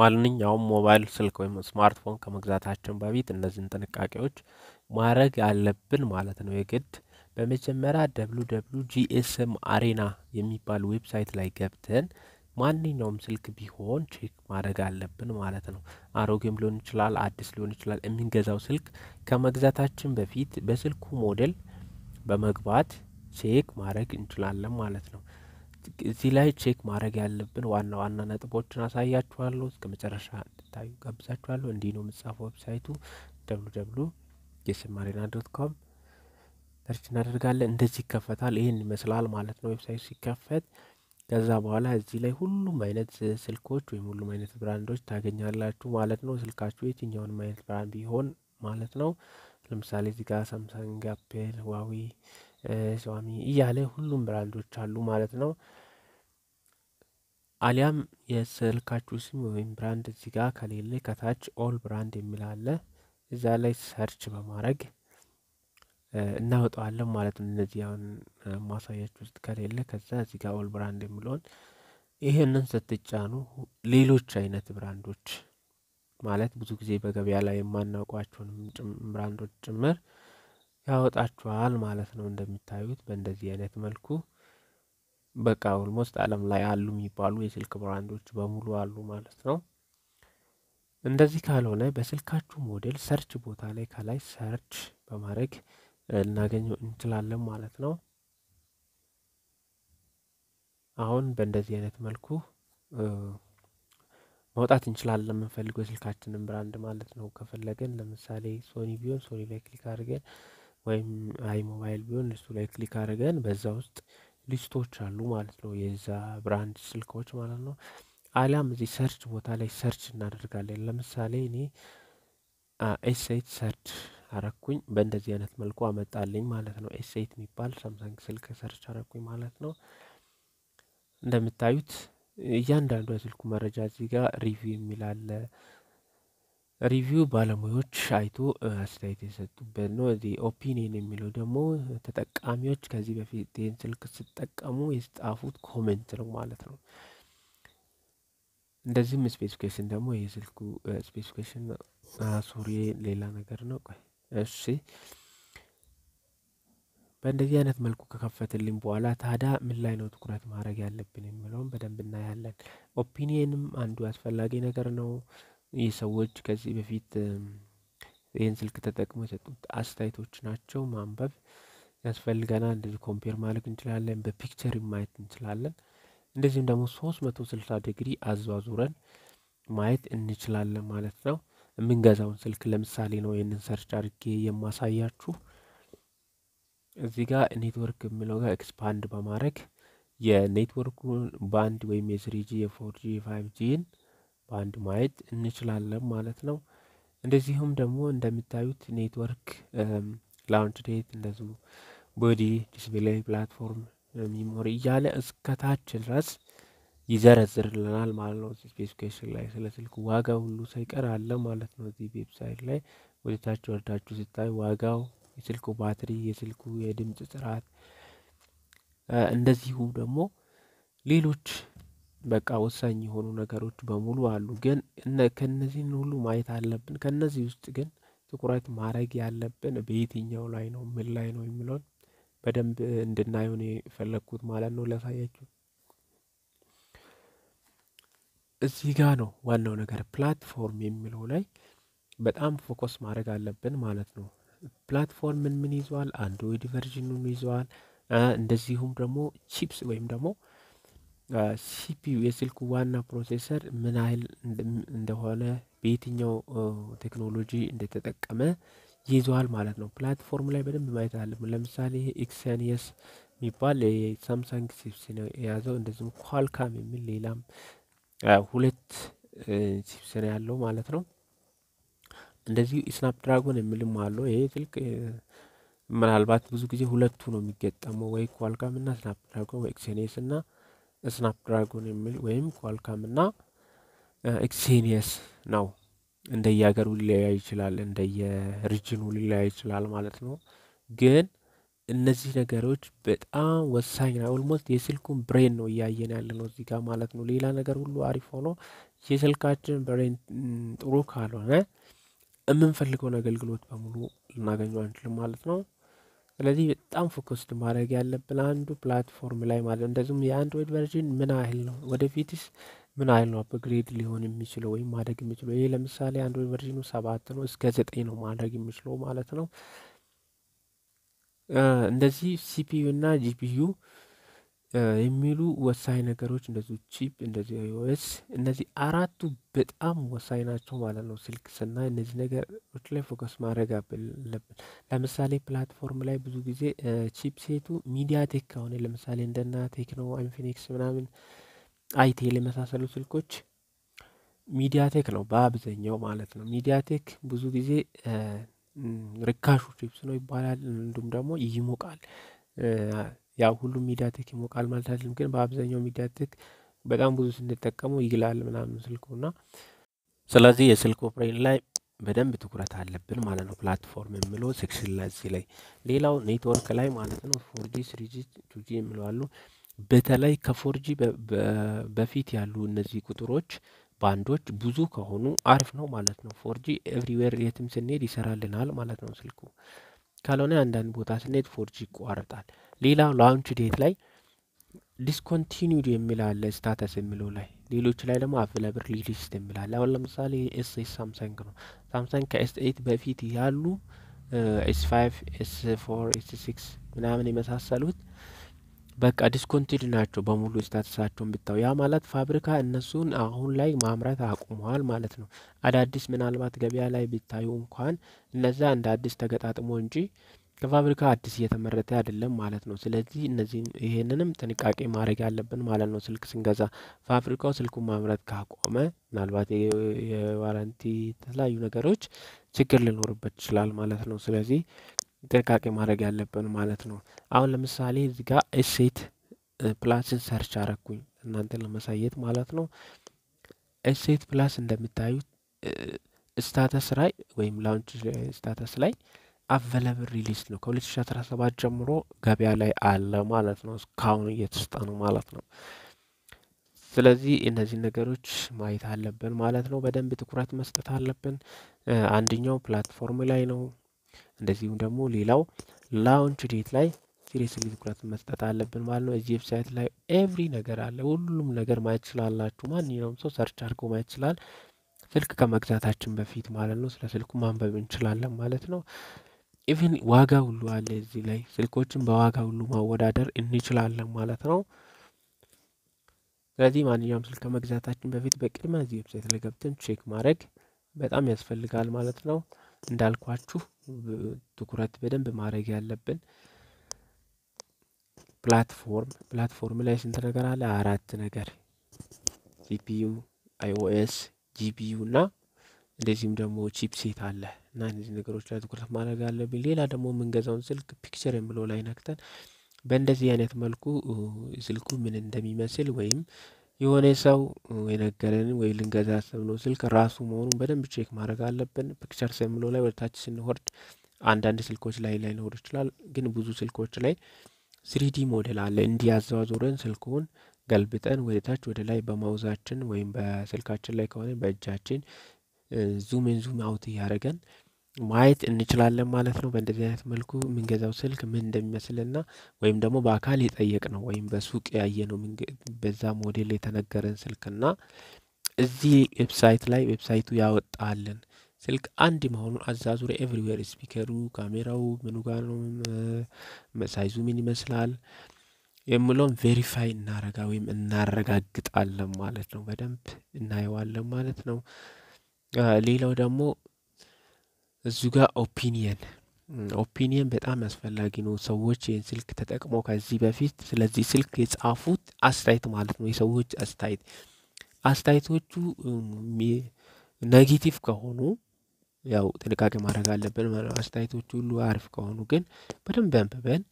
ማንኛውም ሞባይል ስልክ ወይም ስማርትፎን ከመግዛታችን በፊት እነዚህን ጥንቃቄዎች ማድረግ ያለብን ማለት ነው የግድ በመጀመሪያ ደብሉ ደብሉ ጂኤስኤም አሬና የሚባል ዌብሳይት ላይ ገብተን ማንኛውም ስልክ ቢሆን ቼክ ማድረግ አለብን ማለት ነው። አሮጌም ሊሆን ይችላል፣ አዲስ ሊሆን ይችላል። የሚንገዛው ስልክ ከመግዛታችን በፊት በስልኩ ሞዴል በመግባት ቼክ ማድረግ እንችላለን ማለት ነው። እዚህ ላይ ቼክ ማድረግ ያለብን ዋና ዋና ነጥቦችን አሳያችኋለሁ። እስከ መጨረሻ እንድታዩ ጋብዛችኋለሁ። እንዲህ ነው የምጻፈው። ዌብሳይቱ ደብሉ ደብሉ ዶት ኮም ሰርች እናደርጋለን። እንደዚህ ይከፈታል። ይህን ይመስላል ማለት ነው ዌብሳይቱ ሲከፈት። ከዛ በኋላ እዚህ ላይ ሁሉም አይነት ስልኮች ወይም ሁሉም አይነት ብራንዶች ታገኛላችሁ ማለት ነው። ስልካችሁ የትኛውንም አይነት ብራንድ ቢሆን ማለት ነው። ለምሳሌ እዚህ ጋር ሳምሰንግ፣ አፕል፣ ዋዊ ስዋሚ እያለ ሁሉም ብራንዶች አሉ ማለት ነው። አሊያም የስልካችሁ ስም ወይም ብራንድ እዚህ ጋር ከሌለ ከታች ኦል ብራንድ የሚል አለ። እዛ ላይ ሰርች በማድረግ እናወጣዋለን ማለት ነው። እነዚህ አሁን ማሳያችሁ ውስጥ ከሌለ ከዛ እዚህ ጋር ኦል ብራንድ የሚለውን ይህንን ስትጫኑ ሌሎች አይነት ብራንዶች ማለት ብዙ ጊዜ በገበያ ላይ የማናውቋቸውን ብራንዶች ጭምር ያወጣችኋል ማለት ነው። እንደሚታዩት በእንደዚህ አይነት መልኩ በቃ ኦልሞስት ዓለም ላይ አሉ የሚባሉ የስልክ ብራንዶች በሙሉ አሉ ማለት ነው። እንደዚህ ካልሆነ በስልካችሁ ሞዴል ሰርች ቦታ ላይ ከላይ ሰርች በማድረግ ልናገኘው እንችላለን ማለት ነው። አሁን በእንደዚህ አይነት መልኩ መውጣት እንችላለን የምንፈልገው የስልካችንን ብራንድ ማለት ነው። ከፈለገን ለምሳሌ ሶኒ ቢሆን ሶኒ ላይ ክሊክ አድርገን ወይም አይ ሞባይል ቢሆን እሱ ላይ ክሊክ አድርገን በዛ ውስጥ ሊስቶች አሉ ማለት ነው። የዛ ብራንድ ስልኮች ማለት ነው። አሊያም እዚህ ሰርች ቦታ ላይ ሰርች እናደርጋለን። ለምሳሌ እኔ ኤስኤት ሰርች አረኩኝ። በእንደዚህ አይነት መልኩ አመጣልኝ ማለት ነው። ኤስኤት የሚባል ሳምሰንግ ስልክ ሰርች አረኩኝ ማለት ነው። እንደምታዩት እያንዳንዱ የስልኩ መረጃ እዚህ ጋር ሪቪው የሚላለ ሪቪው ባለሙያዎች አይቶ አስተያየት የሰጡበት ነው። እዚህ ኦፒኒየን የሚለው ደግሞ ተጠቃሚዎች ከዚህ በፊት ይህን ስልክ ስጠቀሙ የጻፉት ኮሜንት ነው ማለት ነው። እንደዚህም ስፔሲፊኬሽን ደግሞ የስልኩ ስፔሲፊኬሽን ሶሪ ሌላ ነገር ነው። ቆይ እሺ፣ በእንደዚህ አይነት መልኩ ከከፈትልኝ በኋላ ታዲያ ምን ላይ ነው ትኩረት ማድረግ ያለብን የሚለውን በደንብ እናያለን። ኦፒኒየንም አንዱ አስፈላጊ ነገር ነው። ይህ ሰዎች ከዚህ በፊት ይህን ስልክ ተጠቅሞ የሰጡት አስተያየቶች ናቸው። ማንበብ ያስፈልገናል። እንደዚህ ኮምፔር ማድረግ እንችላለን። በፒክቸር ማየት እንችላለን። እንደዚሁም ደግሞ ሶስት መቶ ስልሳ ዲግሪ አዟዙረን ማየት እንችላለን ማለት ነው። የምንገዛውን ስልክ ለምሳሌ ነው ይህንን ሰርች አድርጌ የማሳያችሁ። እዚህ ጋር ኔትወርክ የሚለው ጋር ኤክስፓንድ በማድረግ የኔትወርኩን ባንድ ወይም የስሪጂ የፎርጂ የፋይቭጂን በአንድ ማየት እንችላለን ማለት ነው። እንደዚሁም ደግሞ እንደምታዩት ኔትወርክ ላውንች ዴት እንደዚሁ ቦዲ ዲስፕሌይ ፕላትፎርም ሚሞሪ እያለ እስከታች ድረስ ይዘረዝርልናል ማለት ነው። ስፔሲፊኬሽን ላይ ስለ ስልክ ዋጋ ሁሉ ሳይቀር አለ ማለት ነው። እዚህ ዌብሳይት ላይ ወደታች ወርዳችሁ ስታይ ዋጋው፣ የስልኩ ባትሪ፣ የስልኩ የድምፅ ጥራት እንደዚሁ ደግሞ ሌሎች በቃ ወሳኝ የሆኑ ነገሮች በሙሉ አሉ። ግን ከነዚህን ሁሉ ማየት አለብን። ከነዚህ ውስጥ ግን ትኩረት ማድረግ ያለብን በየትኛው ላይ ነው፣ ምን ላይ ነው የሚለውን በደንብ እንድናየው ነው የፈለግኩት ማለት ነው ላሳያችሁ። እዚህ ጋ ነው ዋናው ነገር ፕላትፎርም የሚለው ላይ በጣም ፎከስ ማድረግ አለብን ማለት ነው። ምን ምን ይዘዋል? አንድሮይድ ቨርዥኑን ይዘዋል። እንደዚሁም ደግሞ ቺፕስ ወይም ደግሞ ሲፒዩ የስልኩ ዋና ፕሮሴሰር ምን ያህል እንደሆነ በየትኛው ቴክኖሎጂ እንደተጠቀመ ይዘዋል ማለት ነው። ፕላትፎርም ላይ በደንብ ማየት አለብን። ለምሳሌ ኤክሰንየስ የሚባል የሳምሰንግ ሲፕስ ነው የያዘው። እንደዚሁም ኳልካም የሚል ሌላም ሁለት ሲፕስ ነው ያለው ማለት ነው። እንደዚሁ ስናፕ ድራጎን የሚልም አለው። ይሄ ስልክ ምናልባት ብዙ ጊዜ ሁለቱ ነው የሚገጠመው ወይ ኳልካም እና ድራጎን ወይ ኤክሰንየስ እና ስናፕድራጎን የሚል ወይም ኳልካም እና ኤክሴኒየስ ነው። እንደየሀገሩ ሊለያይ ይችላል፣ እንደየሪጅኑ ሊለያይ ይችላል ማለት ነው። ግን እነዚህ ነገሮች በጣም ወሳኝ ነው። ኦልሞስት የስልኩን ብሬን ነው እያየን ያለ ነው እዚህ ጋር ማለት ነው። ሌላ ነገር ሁሉ አሪፍ ሆኖ የስልካችን ብሬን ጥሩ ካልሆነ የምንፈልገውን አገልግሎት በሙሉ ልናገኘው አንችልም ማለት ነው። ስለዚህ በጣም ፎከስድ ማድረግ ያለብን አንዱ ፕላትፎርም ላይ ማለት ነው። እንደዚሁም የአንድሮይድ ቨርዥን ምን ያህል ነው፣ ወደፊትስ ምን ያህል ነው አፕግሬድ ሊሆን የሚችለው ወይም ማድረግ የሚችለው። ይህ ለምሳሌ አንድሮይድ ቨርዥኑ ሰባት ነው እስከ ዘጠኝ ነው ማድረግ የሚችለው ማለት ነው። እንደዚህ ሲፒዩ እና ጂፒዩ የሚሉ ወሳኝ ነገሮች እንደዚሁ ቺፕ እንደዚሁ አይኦኤስ እነዚህ አራቱ በጣም ወሳኝ ናቸው ማለት ነው። ስልክ ስና እነዚህ ነገሮች ላይ ፎከስ ማድረግ አለብን። ለምሳሌ ፕላትፎርም ላይ ብዙ ጊዜ ቺፕ ሴቱ ሚዲያ ቴክ ከሆነ ለምሳሌ እንደና ቴክኖ፣ ኢንፊኒክስ ምናምን አይቴል የመሳሰሉ ስልኮች ሚዲያ ቴክ ነው በአብዛኛው ማለት ነው። ሚዲያ ቴክ ብዙ ጊዜ ርካሹ ቺፕስ ነው ይባላል። እንዲሁም ደግሞ ይሞቃል። ሁሉ ሁሉም ሚዲያቴክ ይሞቃል ማለት አይደለም፣ ግን በአብዛኛው ሚዲያቴክ በጣም ብዙ ስንጠቀመው ይግላል ምናምን ስልኩ እና ስለዚህ የስልክ ፍሬን ላይ በደንብ ትኩረት አለብን ማለት ነው። ፕላትፎርም የምለው ሴክሽን ላይ እዚህ ላይ ሌላው ኔትወርክ ላይ ማለት ነው። ፎርጂ ስሪጂ ቱጂ የምለዋሉ በተለይ ከፎርጂ በፊት ያሉ እነዚህ ቁጥሮች ባንዶች ብዙ ከሆኑ አሪፍ ነው ማለት ነው። ፎርጂ ኤቭሪዌር የትም ስንሄድ ይሰራልናል ማለት ነው ስልኩ። ካልሆነ አንዳንድ ቦታ ስንሄድ ፎርጂ ይቋረጣል። ሌላ ላውንች ዴት ላይ ዲስኮንቲኒድ የሚላለ ስታተስ የሚለው ላይ ሌሎች ላይ ደግሞ አቬላብል ሊሊስት የሚላለ አሁን ለምሳሌ ኤስ ኤስ ሳምሰንግ ነው። ሳምሰንግ ከኤስ ኤይት በፊት ያሉ ኤስ ፋይቭ ኤስ ፎር ኤስ ሲክስ ምናምን የመሳሰሉት በቃ ዲስኮንቲድ ናቸው በሙሉ ስታትሳቸውን ብታው፣ ያ ማለት ፋብሪካ እነሱን አሁን ላይ ማምረት አቁመዋል ማለት ነው። አዳዲስ ምናልባት ገበያ ላይ ቢታዩ እንኳን እነዛ እንደ አዲስ ተገጣጥሞ እንጂ ከፋብሪካ አዲስ እየተመረተ አይደለም ማለት ነው። ስለዚህ እነዚህ ይሄንንም ጥንቃቄ ማድረግ ያለብን ማለት ነው። ስልክ ስንገዛ ፋብሪካው ስልኩን ማምረት ካቆመ ምናልባት የዋረንቲ የተለያዩ ነገሮች ችግር ሊኖርበት ይችላል ማለት ነው። ስለዚህ ጥንቃቄ ማድረግ ያለብን ማለት ነው። አሁን ለምሳሌ እዚህ ጋር እሴት ፕላስን ሰርች አረኩኝ እናንተ ለመሳየት ማለት ነው። እሴት ፕላስ እንደምታዩት ስታተስ ላይ ወይም ላውንች ስታተስ ላይ አቬለብል ሪሊስ ነው ከ2017 ጀምሮ ገበያ ላይ አለ ማለት ነው። እስካሁን እየተስጠ ነው ማለት ነው። ስለዚህ እነዚህ ነገሮች ማየት አለብን ማለት ነው። በደንብ ትኩረት መስጠት አለብን። አንደኛው ፕላትፎርም ላይ ነው። እንደዚሁም ደግሞ ሌላው ላውንች ዴት ላይ ሲሪየስሊ ትኩረት መስጠት አለብን ማለት ነው። እዚህ ዌብሳይት ላይ ኤቭሪ ነገር አለ። ሁሉም ነገር ማየት ይችላላችሁ። ማንኛውም ሰው ሰርች አድርጎ ማየት ይችላል። ስልክ ከመግዛታችን በፊት ማለት ነው። ስለ ስልኩ ማንበብ እንችላለን ማለት ነው። ኢቨን ዋጋ ሁሉ አለ እዚህ ላይ ስልኮችን በዋጋ ሁሉ ማወዳደር እንችላለን ማለት ነው። ስለዚህ ማንኛውም ስልክ ከመግዛታችን በፊት በቅድሚያ እዚህ ዌብሳይት ላይ ገብተን ቼክ ማድረግ በጣም ያስፈልጋል ማለት ነው። እንዳልኳችሁ ትኩረት በደንብ ማድረግ ያለብን ፕላትፎርም ፕላትፎርም ላይ ስንት ነገር አለ? አራት ነገር ሲፒዩ፣ አይኦኤስ፣ ጂፒዩ እና እንደዚህም ደግሞ ቺፕሴት አለ እና እነዚህ ነገሮች ላይ ትኩረት ማድረግ አለብን። ሌላ ደግሞ የምንገዛውን ስልክ ፒክቸር የምለው ላይ ነክተን በእንደዚህ አይነት መልኩ ስልኩ ምን እንደሚመስል ወይም የሆነ ሰው የነገረን ወይ ልንገዛ ያሰብነው ስልክ ራሱ መሆኑን በደንብ ቼክ ማድረግ አለብን። ፒክቸር የሚለው ላይ ወደታች ስንወርድ አንዳንድ ስልኮች ላይ ላይኖር ይችላል፣ ግን ብዙ ስልኮች ላይ ስሪዲ ሞዴል አለ። እንዲያዘዋዙረን ስልኩን ገልብጠን ወደ ታች ወደ ላይ በማውዛችን ወይም በስልካችን ላይ ከሆነ በእጃችን ዙምን ዙም አውት እያደረገን ማየት እንችላለን ማለት ነው። በእንደዚህ አይነት መልኩ የምንገዛው ስልክ ምን እንደሚመስልና ወይም ደግሞ በአካል የጠየቅ ነው ወይም በሱቅ ነው በዛ ሞዴል የተነገረን ስልክ እዚህ ዌብሳይት ላይ ዌብሳይቱ ያወጣልን ስልክ አንድ መሆኑን አዛዙሪ ኤቭሪዌር ስፒከሩ፣ ካሜራው ምኑ ጋር ነው ሳይዙ ምን ይመስላል የምለውን ቬሪፋይ እናረጋ ወይም እናረጋግጣለን ማለት ነው። በደንብ እናየዋለን ማለት ነው። ሌላው ደግሞ እዚ ጋር ኦፒኒየን ኦፒኒየን በጣም አስፈላጊ ነው። ሰዎች ይህን ስልክ ተጠቅመው ከዚህ በፊት ስለዚህ ስልክ የጻፉት አስተያየት ማለት ነው። የሰዎች አስተያየት አስተያየቶቹ ኔጌቲቭ ከሆኑ ያው ጥንቃቄ ማድረግ አለብን። አስተያየቶቹ ሁሉ አሪፍ ከሆኑ ግን በደንብ አንብበን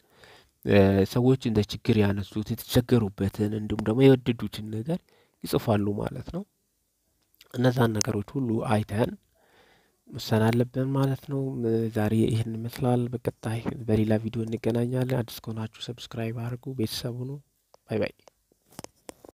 ሰዎች እንደ ችግር ያነሱት የተቸገሩበትን እንዲሁም ደግሞ የወደዱትን ነገር ይጽፋሉ ማለት ነው። እነዛን ነገሮች ሁሉ አይተን መወሰን አለብን ማለት ነው። ዛሬ ይህን ይመስላል። በቀጣይ በሌላ ቪዲዮ እንገናኛለን። አዲስ ከሆናችሁ ሰብስክራይብ አድርጉ። ቤተሰቡ ነው። ባይ ባይ